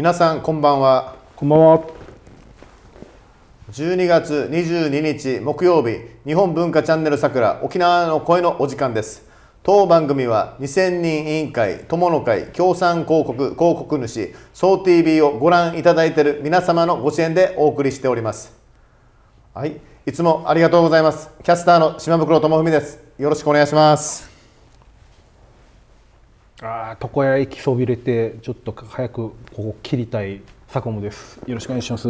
皆さんこんばんはこんばんは12月22日木曜日日本文化チャンネルさくら沖縄の声のお時間です当番組は2000人委員会友の会協賛広告広告主総 TV をご覧いただいている皆様のご支援でお送りしておりますはいいつもありがとうございますキャスターの島袋智文ですよろしくお願いしますああ床屋行きそびれてちょっと早くここ切りたいサコムですよろしくお願いします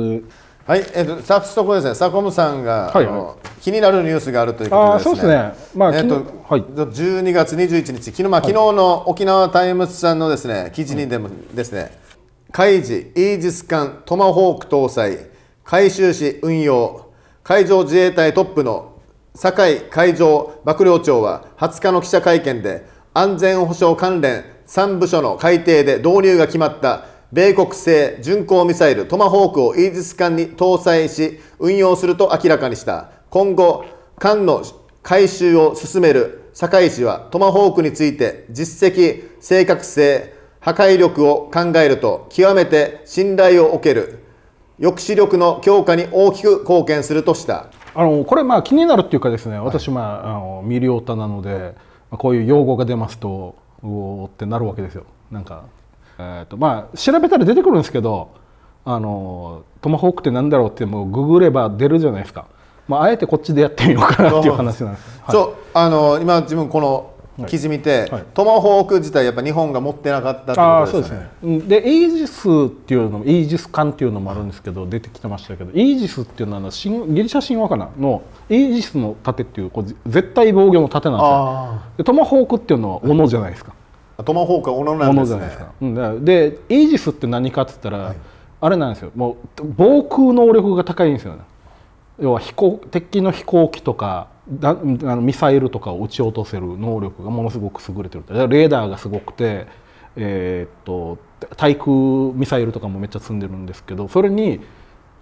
はい、えっと、早速ですね、サコムさんが、はいはい、気になるニュースがあるということで、ね、そうですね。まあ、えっと、はい、12月21日、昨日、まあ、昨日の沖縄タイムズさんのですね、記事にでもですね、海事、イージス艦、トマホーク搭載、回収し運用、海上自衛隊トップの堺海上幕僚長は20日の記者会見で、安全保障関連3部署の改定で導入が決まった米国製巡航ミサイルトマホークをイージス艦に搭載し運用すると明らかにした今後艦の改修を進める堺市はトマホークについて実績正確性破壊力を考えると極めて信頼を置ける抑止力の強化に大きく貢献するとしたあのこれまあ気になるっていうかですね私まああのミリオタなので。こういう用語が出ますとうおってなるわけですよなんか、えーと、まあ調べたら出てくるんですけどあのトマホークって何だろうってもうググれば出るじゃないですか、まあ、あえてこっちでやってみようかなっていう話なんです、はい、そうあの今自分このきじみて、はい、トマホーク自体やっぱ日本が持ってなかったってことですね。で、ね、イージスっていうのもイージス艦っていうのもあるんですけど、出てきてましたけどイージスっていうのはギリシャ神話かなのイージスの盾っていうこう絶対防御の盾なんですよ。でトマホークっていうのは斧じゃないですか。トマホークは斧なんですね。じゃないでイージスって何かって言ったら、はい、あれなんですよもう防空能力が高いんですよね。要は飛行敵の飛行機とかだあのミサイルとかを撃ち落とせる能力がものすごく優れてるレーダーがすごくて、えー、っと対空ミサイルとかもめっちゃ積んでるんですけどそれに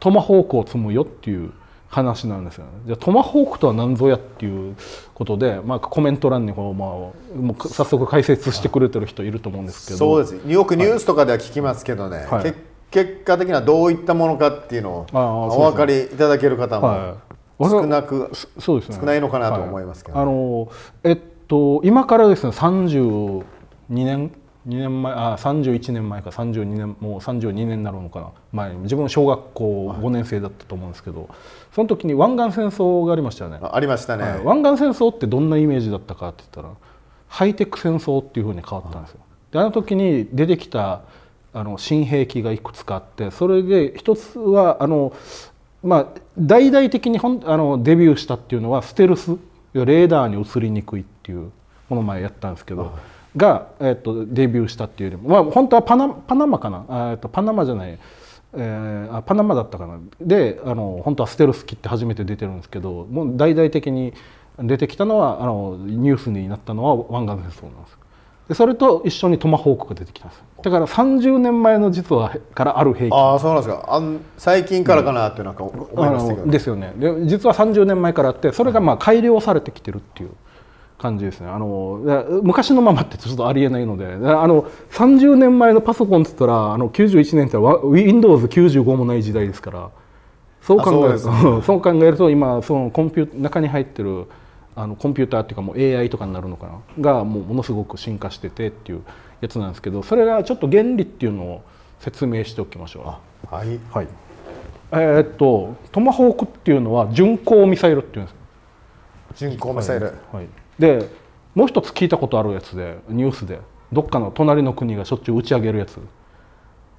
トマホークを積むよっていう話なんですよね。じゃトマホークとは何ぞやっていうことで、まあ、コメント欄にこう、まあ、もう早速解説してくれてる人いると思うんですけどそうですよくニュースとかでは聞きますけどね、はい、結結果的にはどういったものかっていうのをお分かりいただける方も少なく、そうですね、少ないのかなと思いますけど、はい、あのえっと今からですね32年2年前あ31年前か32年もう32年になるのかな前に自分小学校5年生だったと思うんですけど、はい、その時に湾岸戦争がありましたよねありましたね、はい、湾岸戦争ってどんなイメージだったかって言ったらハイテク戦争っていうふうに変わったんですよ、であの時に出てきたあの新兵器がいくつかあってそれで一つはあの、まあ、大々的にほんあのデビューしたっていうのはステルスレーダーに移りにくいっていうこの前やったんですけど。が、えー、っと、デビューしたっていうよりも、まあ、本当はパナパナマかな、えー、っと、パナマじゃない、えー、あパナマだったかなであの本当はステルス機って初めて出てるんですけどもう大々的に出てきたのはあのニュースになったのは湾岸戦争なんですでそれと一緒にトマホークが出てきますだから30年前の実はからある兵器ああそうなんですかあん最近からかなってなんか思いましたけど、ね、ですよねで実は30年前からあってそれがまあ改良されてきてるっていう感じですねあの昔のままってちょっとありえないのであの30年前のパソコンっつったらあの91年って Windows95 もない時代ですからそう考えると、そう考えると今そのコンピュー中に入ってるあのコンピューターっていうかもう AI とかになるのかながもうものすごく進化しててっていうやつなんですけどそれがちょっと原理っていうのを説明しておきましょう。はい、はい、えー、っとトマホークっていうのは巡航ミサイルっていうんです巡航ミサイル、はい、はい、でもう一つ聞いたことあるやつでニュースでどっかの隣の国がしょっちゅう打ち上げるやつ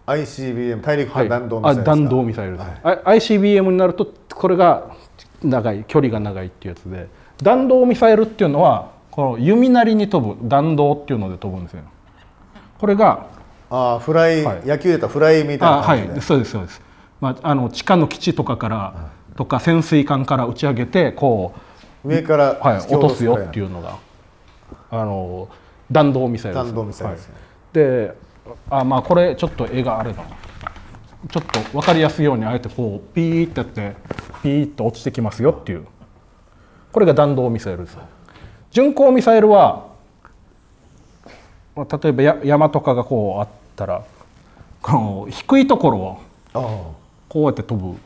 ICBM 大陸間弾道ミサイル、はい、弾道ミサイルです、はい、ICBM になるとこれが長い距離が長いっていうやつで弾道ミサイルっていうのはこの弓なりに飛ぶ弾道っていうので飛ぶんですよこれがああフライ、はい、野球でたフライみたいな感じではいそうですそうです、まあ、あの地下の基地とかから、とか潜水艦から打ち上げてこう上から、はい、落とすよっていうのがあの弾道ミサイルです、弾道ミサイルです、ねはい、であまあこれちょっと絵があればちょっと分かりやすいようにあえてこうピーってやってピーって落ちてきますよっていうこれが弾道ミサイルです巡航ミサイルは例えば山とかがこうあったらこの低いところをこうやって飛ぶ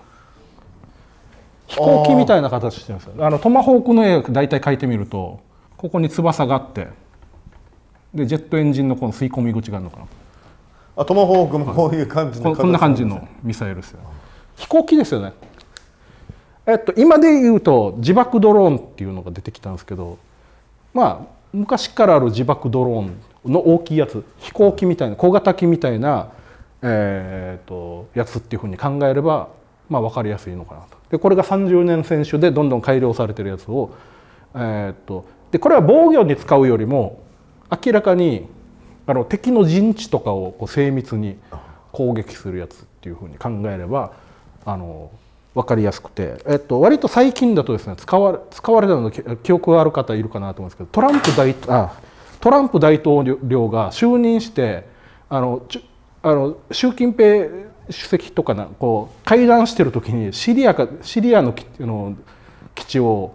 飛行機みたいな形してるんですよあのトマホークの絵大体描いてみるとここに翼があってでジェットエンジンのこの吸い込み口があるのかなあトマホークもこういう感じの、こんな感じのミサイルですよ飛行機ですよねえっと、今で言うと自爆ドローンっていうのが出てきたんですけどまあ昔からある自爆ドローンの大きいやつ飛行機みたいな小型機みたいな、えーとやつっていうふうに考えれば、まあ、分かりやすいのかなと。でこれが30年選手でどんどん改良されてるやつを、えーとでこれは防御に使うよりも明らかにあの敵の陣地とかをこう精密に攻撃するやつっていうふうに考えればあの分かりやすくて、えっと、割と最近だとですね使わ使われたの記憶がある方いるかなと思うんですけどトランプ大あトランプ大統領が就任してあのあの習近平主席とかなこう会談してる時にシリアかシリアのの基地を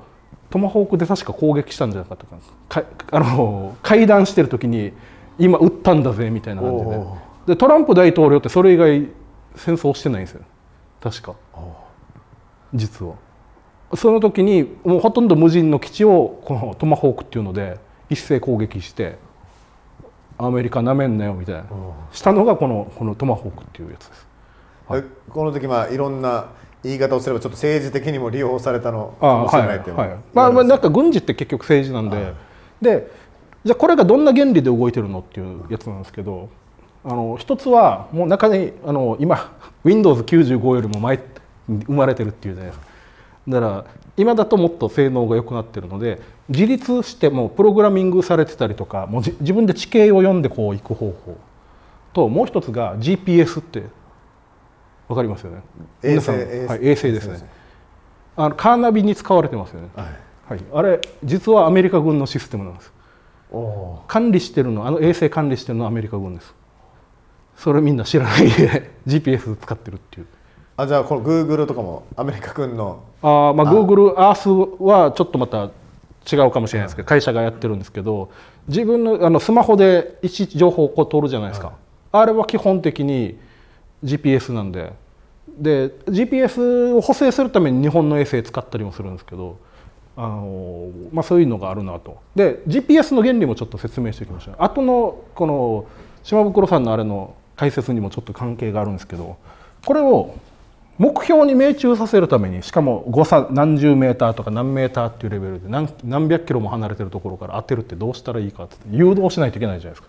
トマホークで確か攻撃したんじゃなかったかかあの会談してる時に今撃ったんだぜみたいな感じででトランプ大統領ってそれ以外戦争してないんですよ確か。実をその時にもうほとんど無人の基地をこのトマホークっていうので一斉攻撃してアメリカなめんなよみたいなしたのがこのこのトマホークっていうやつです、はい、この時まあいろんな言い方をすればちょっと政治的にも利用されたのかもしれないっていうはい、はい、まあ、まあなんか軍事って結局政治なんで、はい、でじゃあこれがどんな原理で動いてるのっていうやつなんですけどあの一つはもう中にあの今 Windows95 よりも前生まれてるっていうじゃないですか。だから今だともっと性能が良くなってるので自立してもプログラミングされてたりとかもう自分で地形を読んでこう行く方法ともう一つが GPS って分かりますよね衛星はい、衛星ですねあのカーナビに使われてますよね、はい、はい、あれ実はアメリカ軍のシステムなんです管理してるのあの衛星管理してるのはアメリカ軍ですそれみんな知らないで GPS 使ってるっていうあじゃあこのグーグルとかもアメリカ軍のあまあグーグルアースはちょっとまた違うかもしれないですけど、会社がやってるんですけど自分のあのスマホで位置情報をこう取るじゃないですか、あれは基本的に GPS なんでで GPS を補正するために日本の衛星使ったりもするんですけどあの、まあ、そういうのがあるなとで GPS の原理もちょっと説明しておきましょう後のこの島袋さんのあれの解説にもちょっと関係があるんですけどこれを目標に命中させるためにしかも誤差何十メーターとか何メーターっていうレベルで何何百キロも離れてるところから当てるってどうしたらいいかって誘導しないといけないじゃないですか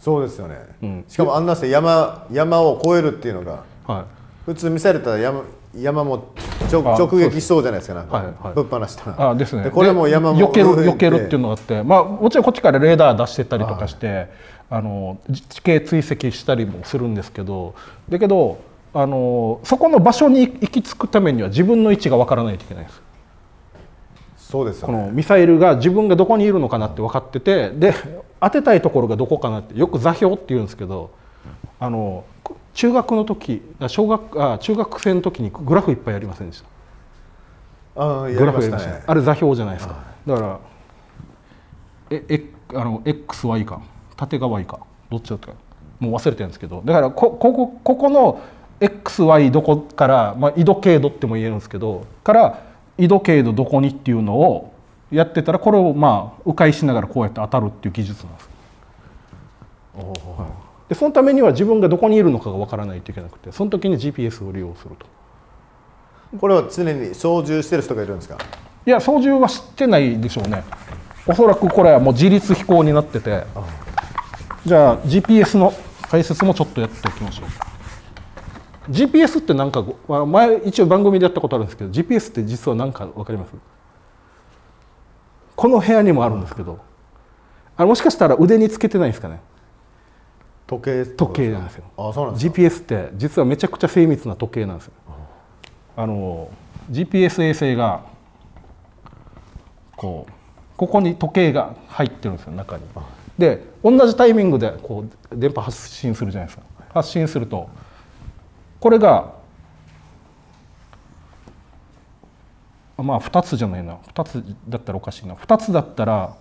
そうですよね、うん、しかもあんなして山山を越えるっていうのが、はい、普通見だったら山山も直撃しそうじゃないですかなんか、はいはい、ぶっ放したらあですねこれも山もよけるよけるっていうのがあって、まあ、もちろんこっちからレーダー出してたりとかして、あの地形追跡したりもするんですけどだけどあのそこの場所に行き着くためには自分の位置が分からないといけないですそうです、ね、このミサイルが自分がどこにいるのかなって分かっててで当てたいところがどこかなってよく座標って言うんですけどあの中学の時小学あ中学生の時にグラフいっぱいやりませんでしたあやりました、ね、あれ座標じゃないですかだからええあの XY か縦側いかどっちだったかもう忘れてるんですけどだからこここここの XY どこから、まあ、緯度経度っても言えるんですけどから緯度経度どこにっていうのをやってたらこれをまあ迂回しながらこうやって当たるっていう技術なんです。でそのためには自分がどこにいるのかが分からないといけなくてその時に GPS を利用すると。これは常に操縦してる人がいるんですかいや操縦は知ってないでしょうねおそらくこれはもう自律飛行になっててじゃあ GPS の解説もちょっとやっておきましょう。GPS って何か前一応番組でやったことあるんですけど GPS って実は何か分かりますこの部屋にもあるんですけどあれもしかしたら腕につけてないですかね時計時計なんですよあそうなんです GPS って実はめちゃくちゃ精密な時計なんですよあの GPS 衛星がこうここに時計が入ってるんですよ中にで同じタイミングでこう電波発信するじゃないですか発信するとこれがまあ2つじゃないな2つだったらおかしいな2つだったら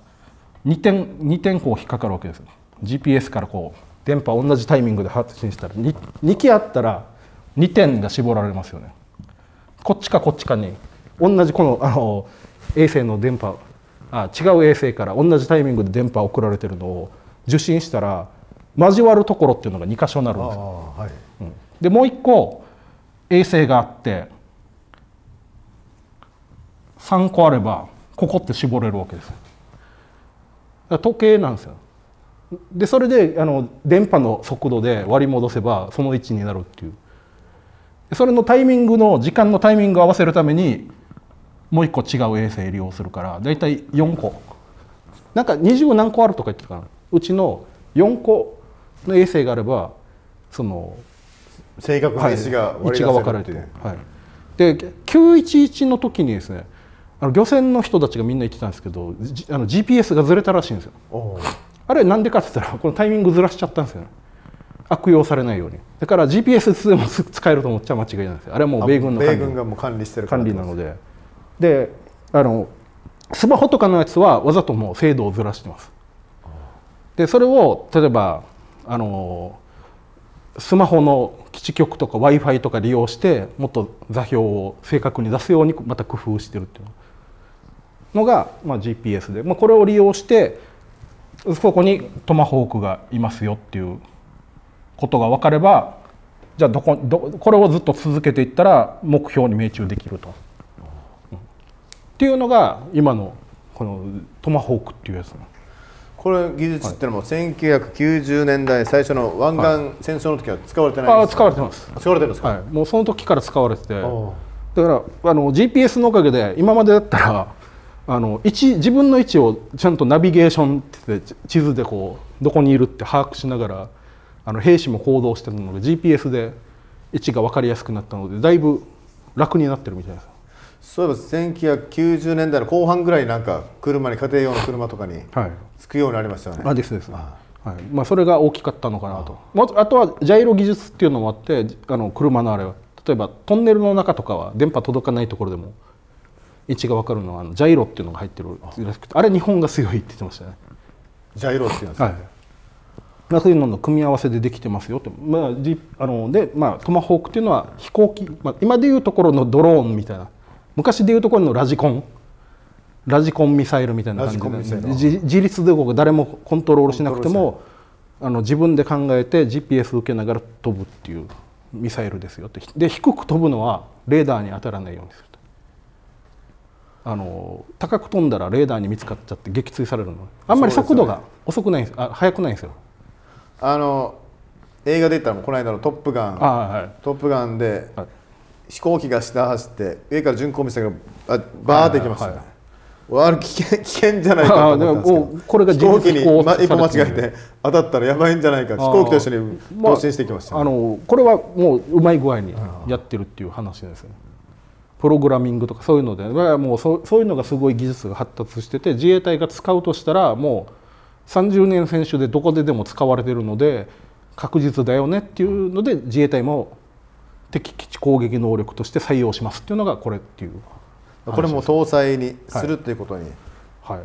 2点 ,2 点こう引っかかるわけです GPS からこう電波同じタイミングで発信したら 2, 2機あったら2点が絞られますよねこっちかこっちかに同じこのあの衛星の電波あ違う衛星から同じタイミングで電波送られてるのを受信したら交わるところっていうのが2箇所になるんですよ、はい、でもう一個衛星があって3個あればここって絞れるわけです時計なんですよでそれであの電波の速度で割り戻せばその位置になるっていうそれのタイミングの時間のタイミングを合わせるためにもう一個違う衛星利用するからだいたい4個なんか二十何個あるとか言ってたかなうちの4個の衛星があればその正確な位置が割り出せてはいで911の時にですねあの漁船の人たちがみんな言ってたんですけど、G、あの GPS がずれたらしいんですよあれなんでかって言ったらこのタイミングずらしちゃったんですよね悪用されないようにだから GPS でも使えると思っちゃ間違いないですよあれはもう米軍の米軍がもう管理してる管理なのでであのスマホとかのやつはわざともう精度をずらしてますでそれを例えばあのスマホの基地局とか w i f i とか利用してもっと座標を正確に出すようにまた工夫してるっていうのが、まあ、GPS で、まあ、これを利用してそこにトマホークがいますよっていうことが分かればじゃあどこどこれをずっと続けていったら目標に命中できると。っていうのが今のこのトマホークっていうやつなんです。これ技術ってのも1990年代最初の湾岸戦争の時は使われてないですか、はい、あ使われてます使われてますか、はい、もうその時から使われててだからあの GPS のおかげで今までだったらあの位置自分の位置をちゃんとナビゲーションって地図でこうどこにいるって把握しながらあの兵士も行動してるので GPS で位置が分かりやすくなったのでだいぶ楽になってるみたいですそういえば1990年代の後半ぐらいなんか車に家庭用の車とかにつくようになりましたよね、はい、あですですはいまあ、それが大きかったのかなとああとはジャイロ技術っていうのもあってあの車のあれは例えばトンネルの中とかは電波届かないところでも位置が分かるのはあのジャイロっていうのが入ってるらしくてあれ日本が強いって言ってましたねジャイロっていうんですか、はいまあ、そういうのの組み合わせでできてますよと、まあ、あので、まあ、トマホークっていうのは飛行機、まあ、今でいうところのドローンみたいな昔でいうところのラジコンラジコンミサイルみたいな感じで自立で動く誰もコントロールしなくてもあの自分で考えて GPS 受けながら飛ぶっていうミサイルですよってで低く飛ぶのはレーダーに当たらないようにするとあの高く飛んだらレーダーに見つかっちゃって撃墜されるのあんまり速度が遅くないんです、あ速くないんですよあの映画で言ったらこの間の「トップガン」はい、トップガンで、はい飛行機が下走って上から巡航ミサイルがバーっていきました、ね、はいはい、危険危険じゃないかと思ったんですけど飛行機に、一歩間違えて当たったらやばいんじゃないか飛行機と一緒に突進してきました、まあ、あのこれはもううまい具合にやってるっていう話ですねプログラミングとかそういうのでもうそそういうのがすごい技術が発達してて自衛隊が使うとしたらもう30年選手でどこででも使われてるので確実だよねっていうので自衛隊も敵基地攻撃能力として採用しますっていうのがこれっていう、これも搭載にする、ということに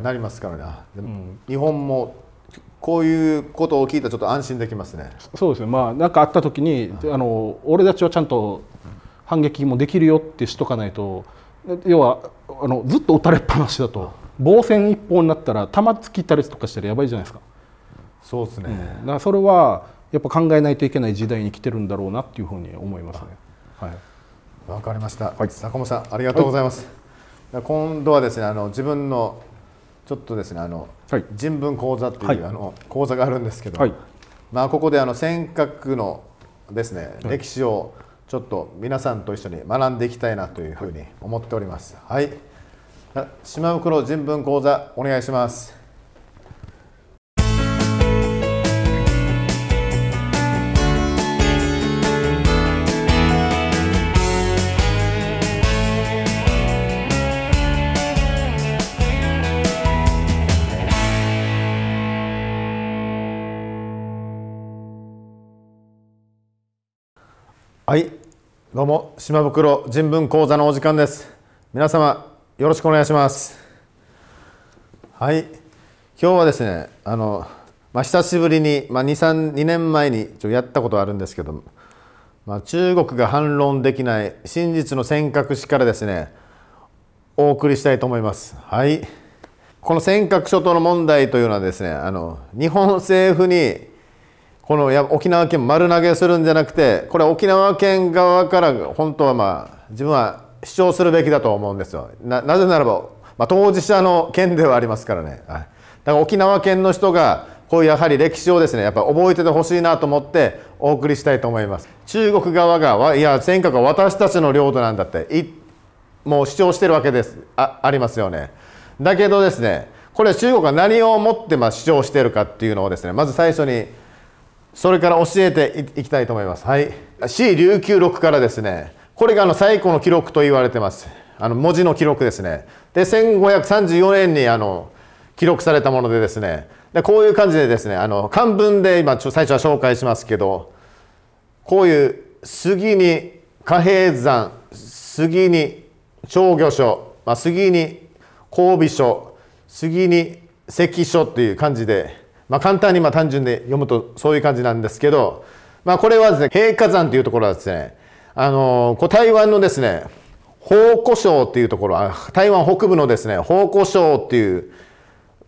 なりますからね、はいうん、日本もこういうことを聞いたちょっと安心できますね。そうですね。まあなんかあった時に、あの俺たちはちゃんと反撃もできるよってしとかないと、要はあのずっと打たれっぱなしだと防戦一方になったら弾突きたりとかしたらやばいじゃないですか。そうですね。うん、だからそれはやっぱ考えないといけない時代に来てるんだろうなっていうふうに思いますね。はい、わかりました、はい、坂本さんありがとうございます、はい、今度はですねあの自分のちょっとですねあの、はい、人文講座っていう、あの講座があるんですけど、まあ、ここであの尖閣のですね歴史をちょっと皆さんと一緒に学んでいきたいなというふうに思っております。はい、島袋人文講座お願いします。はいどうも島袋人文講座のお時間です皆様よろしくお願いしますはい今日はですねあのまあ、久しぶりに、まあ、2, 2年前にちょやったことあるんですけど、まあ、中国が反論できない真実の尖閣史からですねお送りしたいと思います。はい、この尖閣諸島の問題というのはですねあの日本政府にこのや沖縄県丸投げするんじゃなくてこれ沖縄県側から本当はまあ自分は主張するべきだと思うんですよなぜならば、まあ、当事者の県ではありますからねだから沖縄県の人がこういうやはり歴史をですねやっぱ覚えててほしいなと思ってお送りしたいと思います中国側がいや尖閣は私たちの領土なんだってもう主張してるわけですあありますよねだけどですねこれ中国が何をもってまあ主張してるかっていうのをですねまず最初にそれから教えていきたいと思います。はい。C 琉球録からですね、これがあの最古の記録と言われてます。あの文字の記録ですね。で、1534年にあの記録されたものでですね、でこういう感じでですね、あの漢文で今最初は紹介しますけど、こういう杉に貨幣山、杉に長御所、まあ、杉に交尾書、杉に関書という感じで、まあ、簡単にまあ単純で読むとそういう感じなんですけど、まあ、これはですね、平火山というところはですね、あのー、台湾のですね、宝庫省っていうところ、台湾北部のですね、宝庫省っていう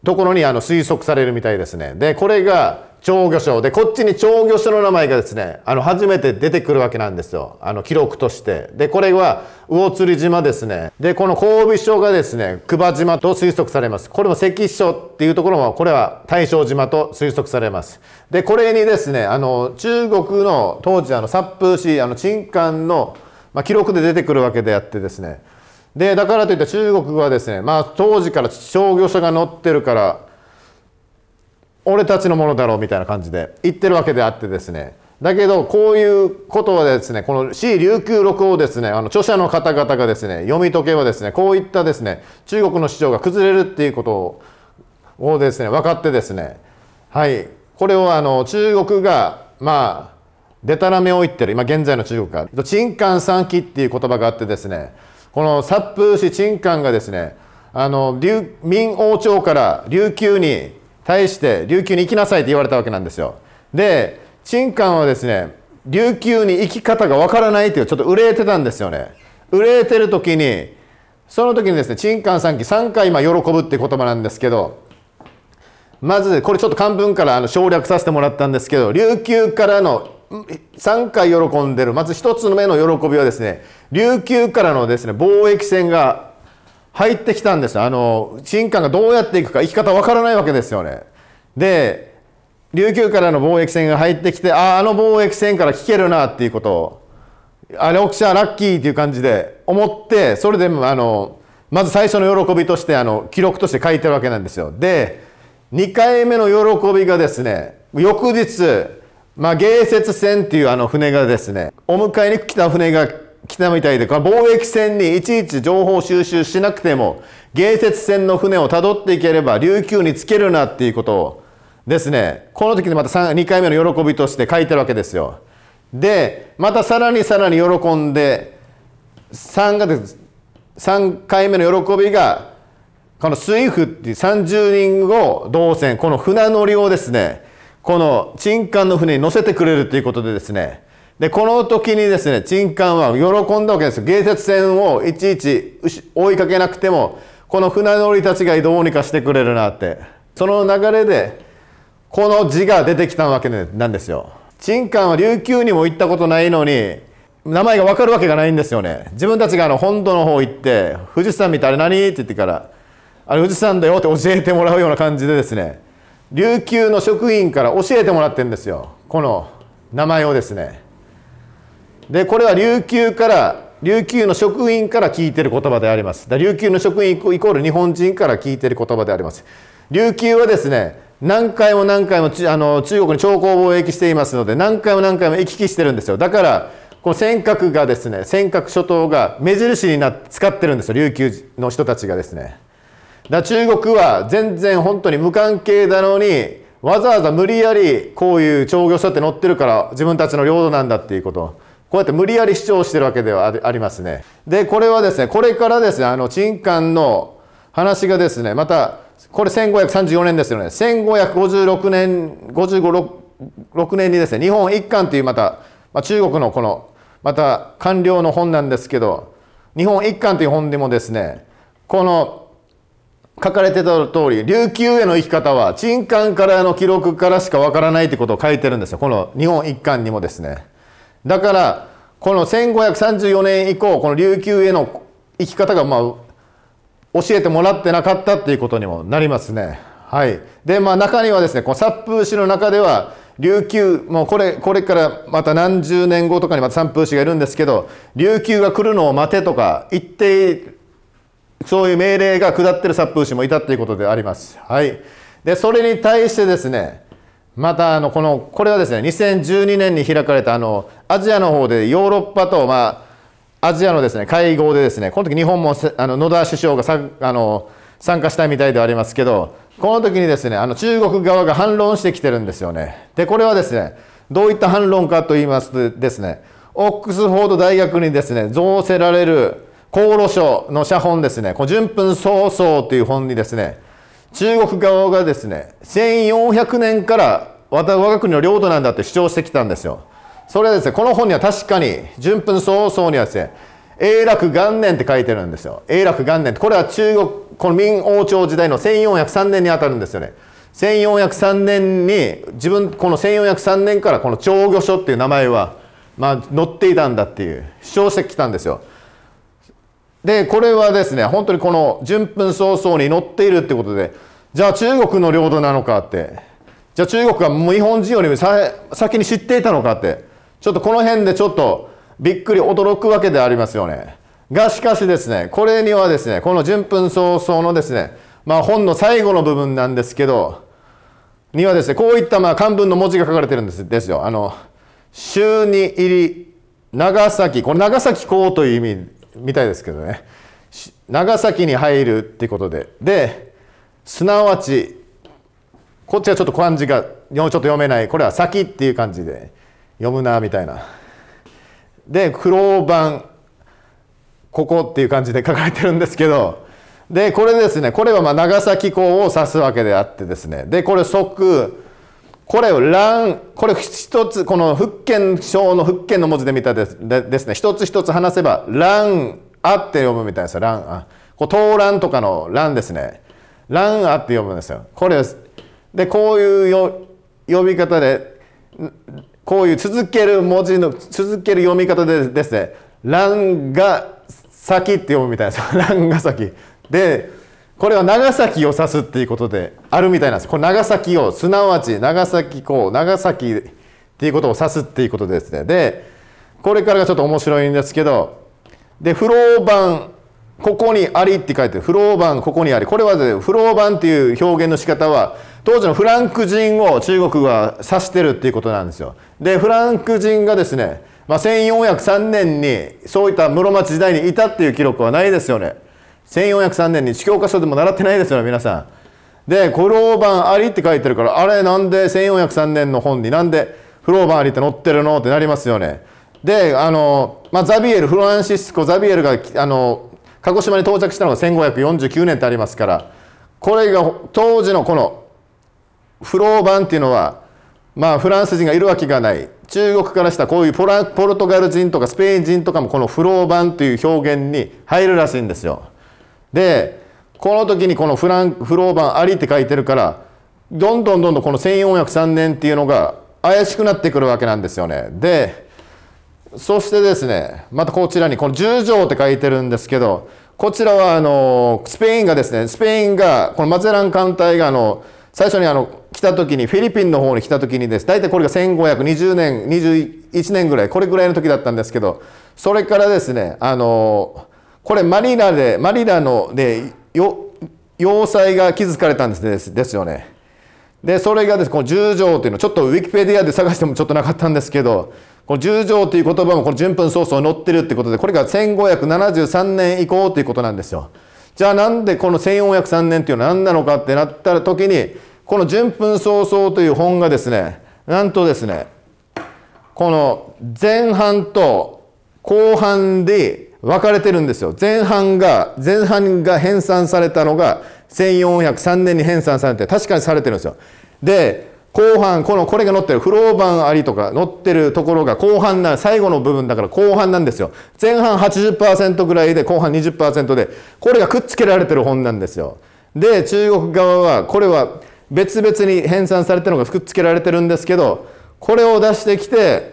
ところにあの推測されるみたいですね。で、これが長魚書でこっちに長魚所の名前がですねあの初めて出てくるわけなんですよあの記録としてでこれは魚釣島ですねでこの神戸所がですね久場島と推測されますこれも関所っていうところもこれは大正島と推測されますでこれにですねあの中国の当時あの殺風市あの陳漢の、まあ、記録で出てくるわけであってですねでだからといって中国はですねまあ当時から商業者が載ってるから俺たちのものだろうみたいな感じで言ってるわけであってですねだけどこういうことはですねこの C 琉球録をですねあの著者の方々がですね読み解けばですねこういったですね中国の市場が崩れるっていうことをですね分かってですねはいこれをあの中国がまあでたらめを言ってる今現在の中国が陳漢三期っていう言葉があってですねこの殺風氏陳漢がですねあの民王朝から琉球に対して琉球に行きなさいって言われたわけなんですよで陳官はですね琉球に行き方がわからないというちょっと憂えてたんですよね憂えてる時にその時にですね陳官三期3回今喜ぶって言葉なんですけどまずこれちょっと漢文からあの省略させてもらったんですけど琉球からの3回喜んでるまず1つ目の喜びはですね琉球からのですね貿易船が入ってきたんですあの新韓がどうやっていくか生き方わからないわけですよねで琉球からの貿易船が入ってきてあああの貿易船から聞けるなっていうことをあれオキシャーラッキーっていう感じで思ってそれであのまず最初の喜びとしてあの記録として書いてるわけなんですよで2回目の喜びがですね翌日、まあ、芸説船っていうあの船がですねお迎えに来た船が来たみたいで、貿易船にいちいち情報収集しなくても、芸術船の船をたどっていければ、琉球につけるなっていうことをですね、この時にまた2回目の喜びとして書いてるわけですよ。で、またさらにさらに喜んで、3す3回目の喜びが、この水夫っていう30人を動船、この船乗りをですね、この沈艦の船に乗せてくれるということでですね、で、この時にですね、陳冠は喜んだわけです。芸術船をいちいち追いかけなくても、この船乗りたちがどうにかしてくれるなって。その流れで、この字が出てきたわけなんですよ。陳冠は琉球にも行ったことないのに、名前がわかるわけがないんですよね。自分たちがあの本土の方行って、富士山見てあれ何って言ってから、あれ富士山だよって教えてもらうような感じでですね、琉球の職員から教えてもらってるんですよ。この名前をですね。でこれは琉球から琉球の職員から聞いてる言葉であります琉球の職員イコール日本人から聞いてる言葉であります琉球はですね何回も何回もあの中国に朝貢貿易していますので何回も何回も行き来してるんですよだからこの尖閣がですね尖閣諸島が目印になっ使ってるんですよ琉球の人たちがですねだ中国は全然本当に無関係なのにわざわざ無理やりこういう商業所って乗ってるから自分たちの領土なんだっていうことこうやって無理やり主張してるわけではありますね。で、これはですね、これからですね、あの、陳官の話がですね、また、これ1534年ですよね。1556年、55、6年にですね、日本一貫というまた、まあ、中国のこの、また官僚の本なんですけど、日本一貫という本でもですね、この、書かれてた通り、琉球への生き方は、陳漢からの記録からしかわからないということを書いてるんですよ。この日本一貫にもですね。だからこの1534年以降この琉球への生き方がまあ教えてもらってなかったっていうことにもなりますね。はい、でまあ中にはですねこの殺風詩の中では琉球もうこれこれからまた何十年後とかにまた殺風詩がいるんですけど琉球が来るのを待てとか言ってそういう命令が下ってる殺風詩もいたっていうことであります。はい、でそれに対してですねまたあのこのこれはですね2012年に開かれたあのアジアの方でヨーロッパと、まあ、アジアのですね会合でですねこの時日本もあの野田首相がさあの参加したみたいではありますけどこの時にですねあの中国側が反論してきてるんですよねでこれはですねどういった反論かと言いますとですねオックスフォード大学にですね贈せられる厚労省の写本ですねこの「順早々」という本にですね中国側がですね、1400年から我が国の領土なんだって主張してきたんですよ。それはですね、この本には確かに、順分早々にはですね、永楽元年って書いてるんですよ。永楽元年。これは中国、この明王朝時代の1403年にあたるんですよね。1403年に、自分、この1403年からこの長魚書っていう名前は、まあ、載っていたんだっていう主張してきたんですよ。で、これはですね、本当にこの順分早々に乗っているってことで、じゃあ中国の領土なのかって、じゃあ中国がもう日本人よりも先に知っていたのかって、ちょっとこの辺でちょっとびっくり驚くわけでありますよね。がしかしですね、これにはですね、この順分早々のですね、まあ本の最後の部分なんですけど、にはですね、こういったまあ漢文の文字が書かれてるんですですよ。あの、週に入り、長崎、これ長崎港という意味みたいですけどね長崎に入るっていうことでですなわちこっちはちょっと漢字がちょっと読めないこれは先っていう感じで読むなみたいなで黒板ここっていう感じで書かれてるんですけどでこれですねこれはま長崎港を指すわけであってですねでこれ即これを乱、これ一つ、この福建省の福建の文字で見たですですね、一つ一つ話せば、乱あって読むみたいですよ、乱あ。こう、東乱とかの乱ですね。乱あって読むんですよ。これです。で、こういうよ呼び方で、こういう続ける文字の、続ける読み方でですね、乱が先って読むみたいですよ。乱が先。で、これは長崎を指すっていうことであるみたいなんですこれ長崎をすなわち長崎港長崎っていうことを指すっていうことですねでこれからがちょっと面白いんですけどで不老版ここにありって書いて不老板ここにありこれは、ね、不老版っていう表現の仕方は当時のフランク人を中国が指してるっていうことなんですよでフランク人がですね、まあ、1403年にそういった室町時代にいたっていう記録はないですよね1403年に司教科書でも習ってないですよね皆さん。で「古老版あり」って書いてるからあれなんで1403年の本になんでーバ版ありって載ってるのってなりますよね。であの、まあ、ザビエルフランシスコ・ザビエルがあの鹿児島に到着したのが1549年ってありますからこれが当時のこのーバ版っていうのはまあフランス人がいるわけがない中国からしたこういうポラポルトガル人とかスペイン人とかもこのフローバン」という表現に入るらしいんですよ。でこの時にこのフランフローバンありって書いてるからどんどんどんどんこの1403年っていうのが怪しくなってくるわけなんですよねでそしてですねまたこちらにこの10条って書いてるんですけどこちらはあのスペインがですねスペインがこのマゼラン艦隊があの最初にあの来た時にフィリピンの方に来た時にです大体これが1520年21年ぐらいこれぐらいの時だったんですけどそれからですねあのこれマリラで、マリラので、よ要塞が築かれたんですですよね。で、それがです、この十条というの、ちょっとウィキペディアで探してもちょっとなかったんですけど、この十条という言葉もこの順分早々に載ってるってことで、これが1573年以降ということなんですよ。じゃあなんでこの1403年っていうのは何なのかってなった時に、この順分早々という本がですね、なんとですね、この前半と後半で分かれてるんですよ。前半が、前半が編纂されたのが1403年に編纂されて、確かにされてるんですよ。で、後半、この、これが載ってる、フーバ版ありとか載ってるところが後半な、最後の部分だから後半なんですよ。前半80%ぐらいで、後半20%で、これがくっつけられてる本なんですよ。で、中国側は、これは別々に編纂されてるのがくっつけられてるんですけど、これを出してきて、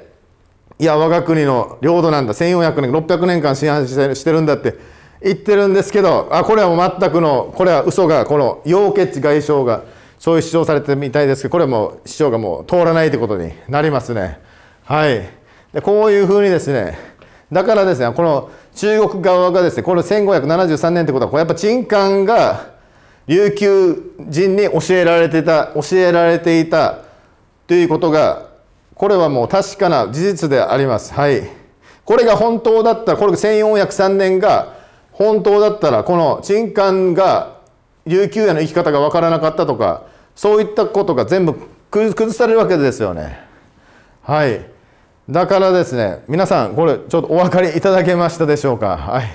いや我が国の領土なんだ1400年600年間支配してるんだって言ってるんですけどあこれはもう全くのこれは嘘がこの楊潔外相がそういう主張されてみたいですけどこれはもう主張がもう通らないということになりますねはいでこういうふうにですねだからですねこの中国側がですねこれ1573年ってことはこれやっぱ陳漢が琉球人に教えられていた教えられていたということがこれはもう確かな事実であります。はい。これが本当だったら、これが1403年が本当だったら、この陳漢が琉球への生き方が分からなかったとか、そういったことが全部崩されるわけですよね。はい。だからですね、皆さん、これ、ちょっとお分かりいただけましたでしょうか。はい。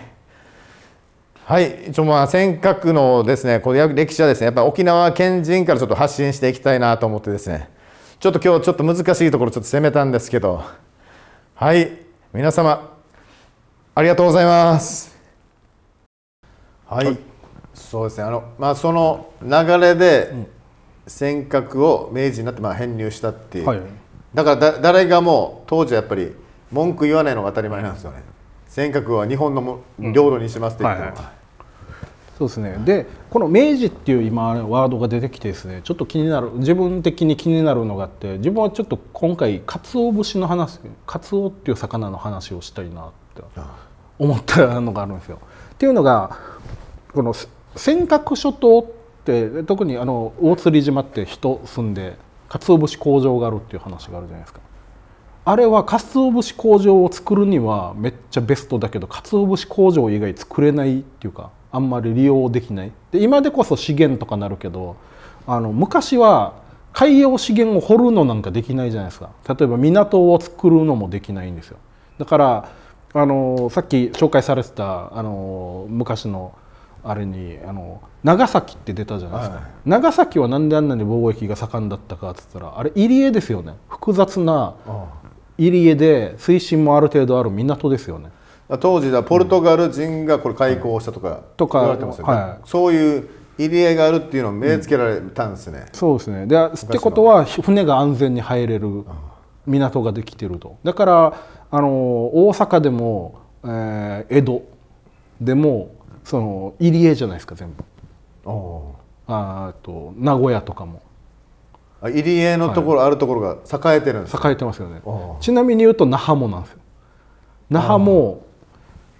はい、ちょまあ尖閣のですね、この歴史はですね、やっぱ沖縄県人からちょっと発信していきたいなと思ってですね。ちょっと今日ちょっと難しいところちょっと攻めたんですけど、はい、皆様、ありがとうございます。はい、はい、そうですね、あの、まあ、その流れで、尖閣を明治になってまあ編入したっていう、はい、だからだ誰がもう当時はやっぱり文句言わないのが当たり前なんですよね尖閣は日本の領土にしますって言っても、はいはいそうですね、はい、でこの明治っていう今ワードが出てきてですねちょっと気になる自分的に気になるのがあって自分はちょっと今回かつお節の話かつおっていう魚の話をしたいなって思ったのがあるんですよ。っていうのがこの尖閣諸島って特にあの大釣島って人住んで鰹節工場があるっていう話があるじゃないですか。あれは鰹節工場を作るにはめっちゃベストだけど鰹節工場以外作れないっていうかあんまり利用できないで今でこそ資源とかなるけどあの昔は海洋資源を掘るのなんかできないじゃないですか例えば港を作るのもできないんですよだからあのさっき紹介されてたあの昔のあれにあの長崎って出たじゃないですか、はい、長崎は何であんなに貿易が盛んだったかっつったらあれ入江ですよね複雑な入江で水深もある程度ある港ですよね当時はポルトガル人がこれ開港したとか言われてますよね、はい、そういう入り合いがあるっていうのを目つけられたんですね、うん、そうですねでってことは船が安全に入れる港ができてるとだからあの大阪でも、えー、江戸でもその入り江じゃないですか全部あと名古屋とかも入り江のところ、はい、あるところが栄えてるんです栄えてますよねちなみに言うと那覇もなんですよ那覇も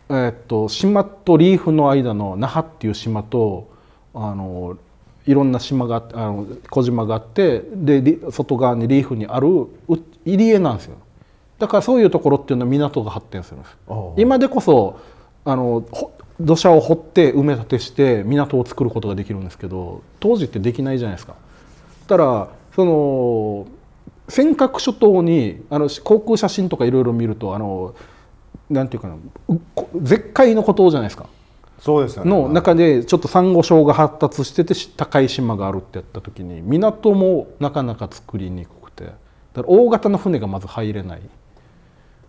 えー、っと島とリーフの間の那覇っていう島とあのいろんな島があの小島があってで外側にリーフにある入り江なんですよだからそういうところっていうのは港が発展するんです今でこそあの土砂を掘って埋め立てして港を作ることができるんですけど当時ってできないじゃないですか。たらその尖閣諸島にあの航空写真とかいろいろ見るとあのなんていうかな絶海の孤島じゃないですかそうですよねの中でちょっとサンゴ礁が発達してて高い島があるってやった時に港もなかなか作りにくくてだから大型の船がまず入れない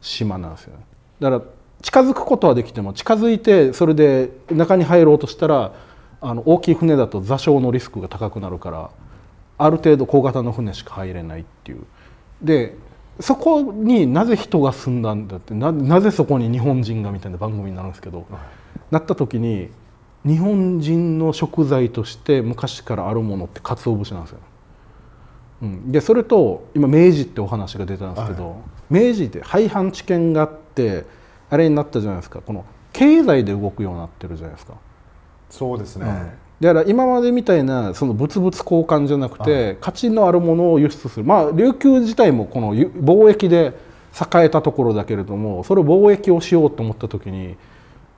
島なんですよ、だから近づくことはできても近づいてそれで中に入ろうとしたらあの大きい船だと座礁のリスクが高くなるからある程度小型の船しか入れないっていうでそこになぜ人が住んだんだってなぜそこに日本人がみたいな番組になるんですけど、はい、なった時に日本人の食材として昔からあるものって鰹節なんですよ、うん、でそれと今明治ってお話が出たんですけど、はい、明治って廃藩置県があってあれになったじゃないですかこの経済で動くようになってるじゃないですかそうですね、うんだから今までみたいなその物々交換じゃなくて価値のあるものを輸出するまあ琉球自体もこの貿易で栄えたところだけれどもそれを貿易をしようと思った時に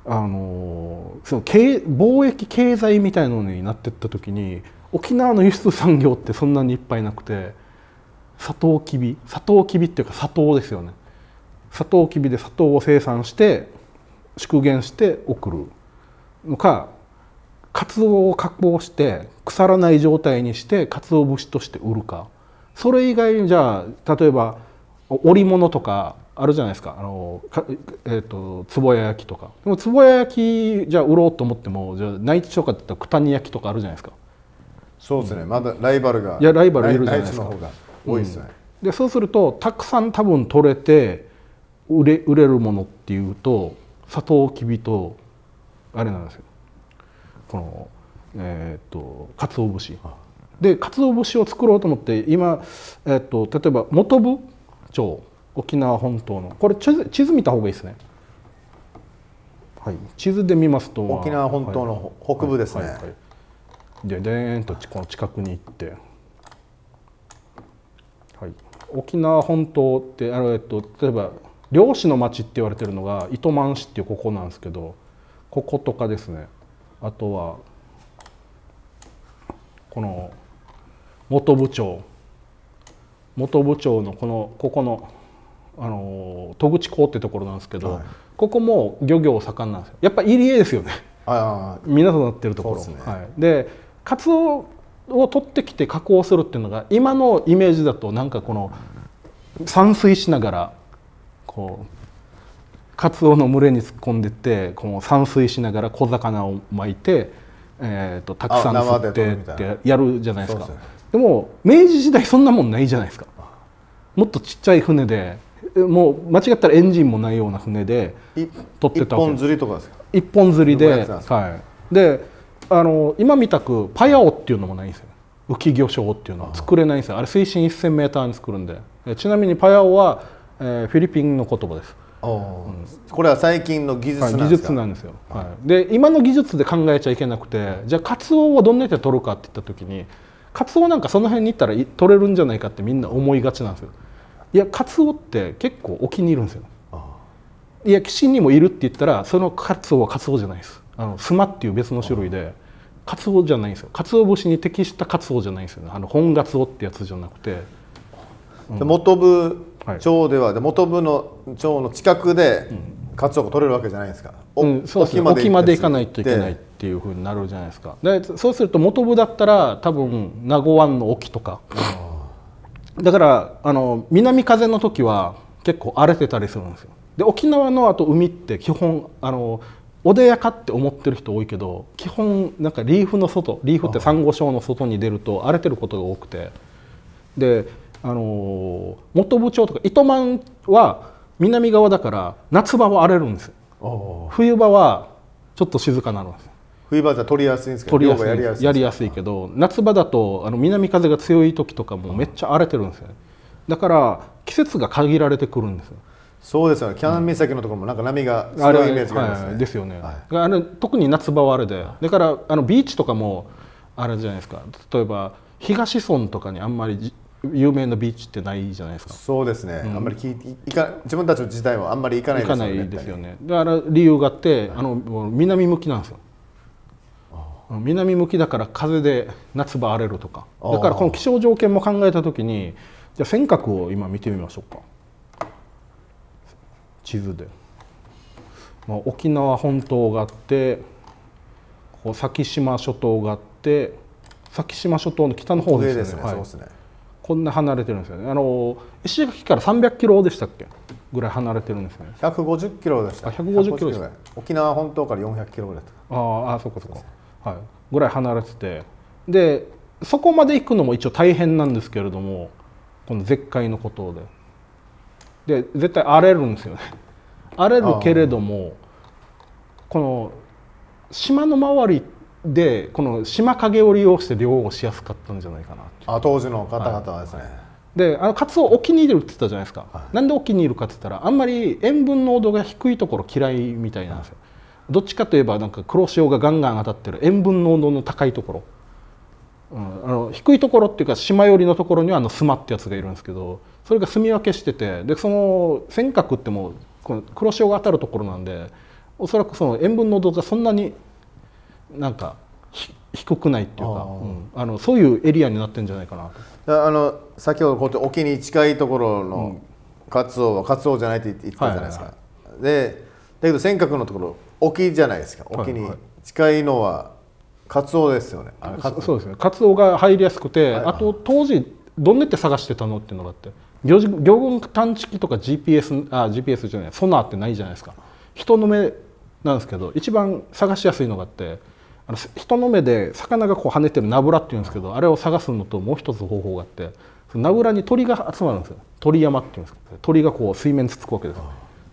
あのその経貿易経済みたいなのになってった時に沖縄の輸出産業ってそんなにいっぱいなくてサトウキビサトウキビっていうか砂糖ですよねサトウキビで砂糖を生産して縮減して送るのかカツを加工して腐らない状態にしてカツ節として売るかそれ以外にじゃあ例えば織物とかあるじゃないですかあのえーと、つぼや焼きとかでもつぼや焼きじゃあ売ろうと思ってもじゃあ内地とかったら九谷焼きとかあるじゃないですかそうですね、うん、まだライバルがいやライバルいるじゃないですか多いですね、うん、でそうするとたくさん多分取れて売れ売れるものっていうとサトウキビとあれなんですよこの、えーと、と鰹節で鰹節を作ろうと思って今、えーと、と例えば本部町沖縄本島のこれ地図地図見た方がいいですね、はい、地図で見ますと沖縄本島の北部ですね、はいはいはい、ででーんとこの近くに行って、はい、沖縄本島ってあの、えっと、例えば漁師の町って言われてるのが糸満市っていうここなんですけどこことかですねあとはこの元部長元部長のこのここのあの戸口港ってところなんですけど、はい、ここも漁業盛んなんですよやっぱ入り江ですよね港なってるところで、ねはい、でカツオを取ってきて加工するっていうのが今のイメージだとなんかこの散水しながらこうカツオの群れに突っ込んでってこの散水しながら小魚を巻いて、えーと、たくさん釣ってってやるじゃないですかで、ねでも明治時代そんなもんないじゃないですかもっとちっちゃい船でもう間違ったらエンジンもないような船で取ってた一本釣りとかですか一本釣りではいであの今みたくパヤオっていうのもないんですよ浮魚礁っていうのは作れないんですよあれ水深 1000m に作るんでちなみにパヤオは、えー、フィリピンの言葉ですこれは最近の技術技術なんですよ、はい、で今の技術で考えちゃいけなくてじゃあカツオはどんなやつで取るかっていった時にカツオなんかその辺に行ったら取れるんじゃないかってみんな思いがちなんですよいやカツオって結構沖にいるんですよいや岸にもいるって言ったらそのカツオはカツオじゃないですあのスマっていう別の種類でカツオじゃないんですよカツオ節に適したカツオじゃないんですよ、ね、あの本ガツオってやつじゃなくて、うん、元部腸では元部の腸の近くで活動が取れるわけじゃないですか、うん、そうですね沖まで行かないといけないっていうふうになるじゃないですかでそうすると元部だったら多分名護湾の沖とかだからあの南風の時は結構荒れてたりするんですよで沖縄のあと海って基本あの穏やかって思ってる人多いけど基本なんかリーフの外リーフってサンゴ礁の外に出ると荒れてることが多くてであの本部町とか糸満は南側だから夏場は荒れるんです冬場はちょっと静かなのです冬場じゃ取りやすいんですけど取りやすいやすいやりやすいけど夏場だとあの南風が強い時とかもめっちゃ荒れてるんですよ、だから季節が限られてくるんですよそうですよねキャナン岬のところもなんか波が強いイメージがありますね、はい、ですよね、はい、あの特に夏場はあれでだからあのビーチとかもあれじゃないですか例えば東村とかにあんまり有名なビーチってないじゃないですかそうですね、うん、あんまり聞いか自分たちの時代はあんまり行かないですよね行かないですよねだから理由があって、はい、あの南向きなんですよ南向きだから風で夏場荒れるとかだからこの気象条件も考えた時にじゃあ尖閣を今見てみましょうか地図で、まあ、沖縄本島があってここ先島諸島があって先島諸島の北の方ですね、ね、はい、そうですねこんな離れてるんですよねあの石垣から300キロでしたっけぐらい離れてるんですね150キロでしたあ150キロです沖縄本島から400キロぐらいああそっかそっか、ね、はいぐらい離れててでそこまで行くのも一応大変なんですけれどもこの絶海のことでで絶対荒れるんですよね荒れるけれどもこの島の周りってでこの島影を利用して漁をしやすかったんじゃないかなあ当時の方々はですね、はい、であのカツオ沖にいるって言ったじゃないですか、はい、なんで沖にいるかって言ったらあんまり塩分濃度が低いところ嫌いみたいなんですよ、はい、どっちかといえばなんか黒潮がガンガン当たってる塩分濃度の高いところ、うん、あの低いところっていうか島寄りのところにはあのスマってやつがいるんですけどそれが住み分けしててでその尖閣ってもうこの黒潮が当たるところなんでおそらくその塩分濃度がそんなになんか低くないっていうか、あ、うん、のそういうエリアになってんじゃないかなあの先ほどこうやって沖に近いところのカツオはカツオじゃないって言ってたじゃないですか、はいはいはい、でだけど尖閣のところ沖じゃないですか沖に近いのはカツオですよね、はいそうですねカツオが入りやすくて、はい、あと当時どんねって探してたのっていうのがあって魚群探知機とか GPS あ GPS じゃないソナーってないじゃないですか人の目なんですけど一番探しやすいのがあってあの人の目で魚がこう跳ねてるナブラっていうんですけどあれを探すのともう一つ方法があってそのナブラに鳥が集まるんですよ鳥山っていうんですけど鳥がこう水面つつくわけです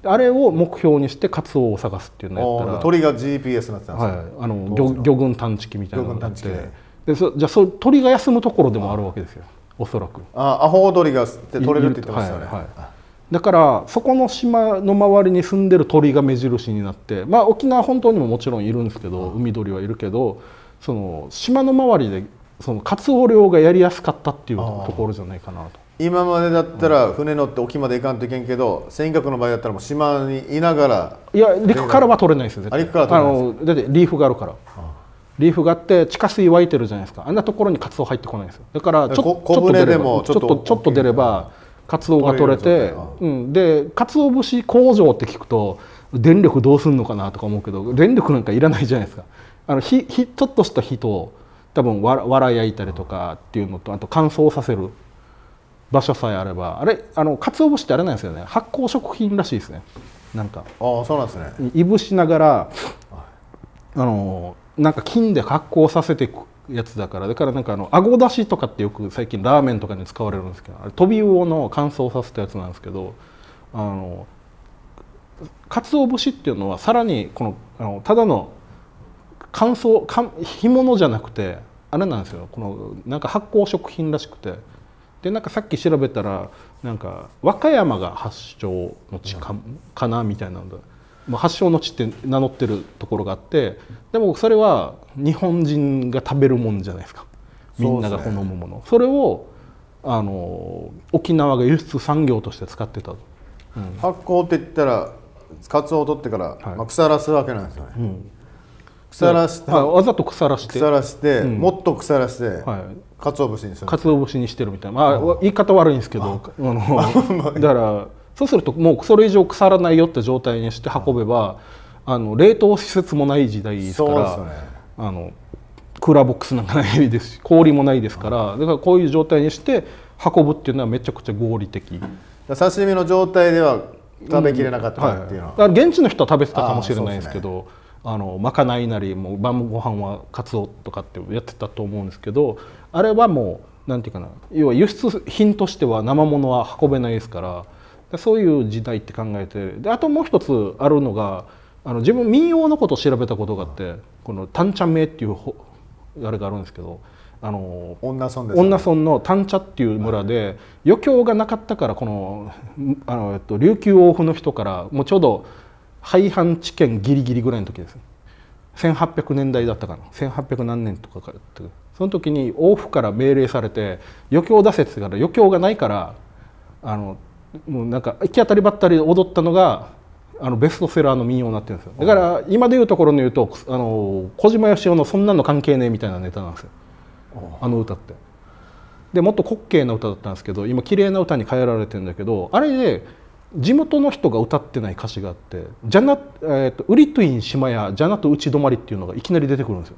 あれを目標にしてカツオを探すっていうのをやったら鳥が GPS になってたんですはい、あの魚群探知機みたいなのがあってでそじゃあそ鳥が休むところでもあるわけですよおそらくあアホウドリが取れるって言ってましたよね、はいはいだからそこの島の周りに住んでる鳥が目印になってまあ沖縄本島にももちろんいるんですけど海鳥はいるけどその島の周りでそのカツオ漁がやりやすかったっていうところじゃないかなと。今までだったら船乗って沖まで行かんといけんけど尖閣の場合だったらもう島にいながらいや陸からは取れないですよ陸から取れないですだってリーフがあるからリーフがあって地下水湧いてるじゃないですかあんなところにカツオ入ってこないんですよだからちょっとちょっとちょっと出ればカが取れて、うん、で鰹節工場って聞くと電力どうすんのかなとか思うけど電力なんかいらないじゃないですかあのひひちょっとした火と多分わら焼いたりとかっていうのとあと乾燥させる場所さえあればあれあの鰹節ってあれなんですよね発酵食品らしいですねなんかああそうなんですねいぶしながらあのなんか菌で発酵させていくやつだからだからなんかあのごだしとかってよく最近ラーメンとかに使われるんですけどあれトビウオの乾燥させたやつなんですけどあの鰹節っていうのはさらにこのあのただの乾燥か干物じゃなくてあれなんですよこのなんか発酵食品らしくてでなんかさっき調べたらなんか和歌山が発祥の地か,、かなみたいなので。まあ、発祥の地って名乗ってるところがあってでもそれは日本人が食べるもんじゃないですかみんなが好むものそ、ね,、れをあの沖縄が輸出産業として使ってたうん、発酵って言ったらカツオを取ってから、はい、まあ、腐らすわけなんですよね、うん、腐らした、わざと腐らして腐らして、うん、もっと腐らして、はい、かつお節にするかつお節にしてるみたいな、まあ、言い方悪いんですけどあの だからそうするともうそれ以上腐らないよって状態にして運べばあの冷凍施設もない時代ですから。ね、あのクーラーボックスなんかないですし氷もないですからだからこういう状態にして運ぶっていうのはめちゃくちゃ合理的刺身の状態では食べきれなかったっていうのは、うんはい、現地の人は食べてたかもしれないですけどあのまかないなりもう晩ご飯はカツオとかってやってたと思うんですけどあれはもうなんていうかな要は輸出品としては生ものは運べないですからそういう時代って考えてであともう一つあるのがあの自分民謡のことを調べたことがあってこの「タンチャ名」っていうあれがあるんですけど。あの女村です、ね、女村の丹茶っていう村で、はい、余興がなかったからこのあの、えっと、琉球王府の人からもうちょうど廃藩置県ギリギリぐらいの時です1800年代だったかな1800何年とかからその時に王府から命令されて余興出せって言っから余興がないからあのもうなんか行き当たりばったり踊ったのがあのベストセラーの民謡になってるんですよだから今でいうところに言うとあの小島よしおの「そんなの関係ねえ」みたいなネタなんですよあの歌って。でもっと滑稽な歌だったんですけど今綺麗な歌に変えられてるんだけどあれで地元の人が歌ってない歌詞があって「じゃなえーと、ウリトゥイン島屋じゃなと打ち止まり」っていうのがいきなり出てくるんですよ。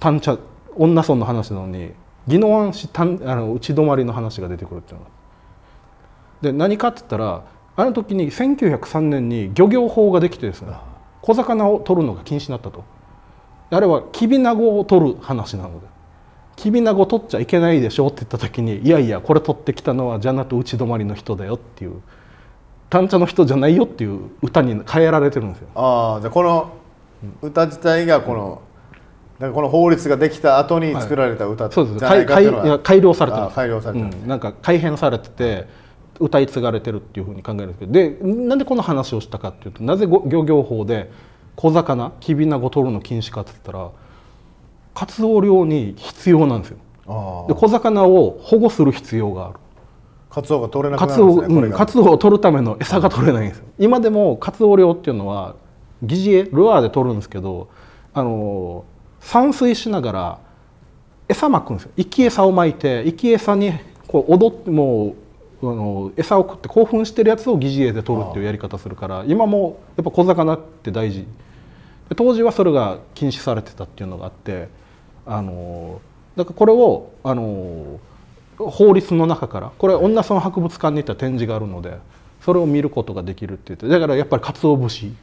単茶女村の話なのに宜野湾市あのち止まりの話が出てくるっていうのがで何かって言ったらあの時に1903年に漁業法ができてですね小魚を取るのが禁止になったとあれはキビナゴを取る話なのでキビナゴ取っちゃいけないでしょって言った時にいやいやこれ取ってきたのはじゃなと打ち止まりの人だよっていう単茶の人じゃないよっていう歌に変えられてるんですよああじゃあこの歌自体がこの、なんかこの法律ができた後に作られた歌、はい、そうです改良されてる改良されてる、ね、なんか改変されてて歌い継がれてるっていうふうに考えるんですけどでなんでこの話をしたかっていうとなぜ漁業法で小魚きびなご取るの禁止かって言ったらカツオ漁に必要なんですよで小魚を保護する必要があるカツオが取れなくなるんですね、カツオを取るための餌が取れないんですよ今でもカツオ漁っていうのは疑似餌ルアーで取るんですけどあの散水しながら餌撒くんですよ生き餌を撒いて生き餌にこう踊ってもうあの餌を食って興奮してるやつを疑似餌で取るっていうやり方するから今もやっぱ小魚って大事当時はそれが禁止されてたっていうのがあってあのだからこれをあの法律の中からこれ女村博物館に行った展示があるのでそれを見ることができるって言ってだからやっぱり鰹節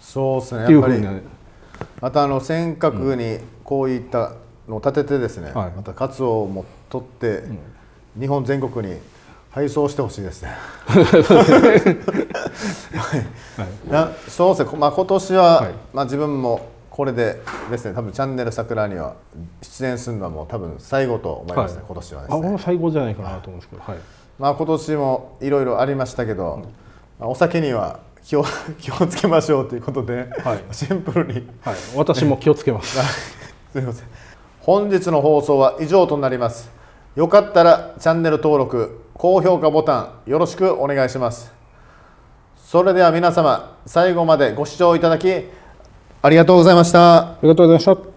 そうですねっていうふうにまたあの尖閣にこういったのを立ててですね、うんはい、また鰹をも取って、日本全国に配送してほしいですね。はい、そうですね、まあ、今年は、はい、まあ、自分もこれでですね多分チャンネル桜には出演するのはもう多分最後と思いますね、はい、今年はですね。あ最後じゃないかなと思うんですけど、はいまあ、今年もいろいろありましたけど、うん、お酒には気を 気をつけましょうということで、はい、シンプルに、はい、私も気をつけます。すみません本日の放送は以上となります。よかったらチャンネル登録高評価ボタンよろしくお願いしますそれでは皆様最後までご視聴いただきありがとうございましたありがとうございました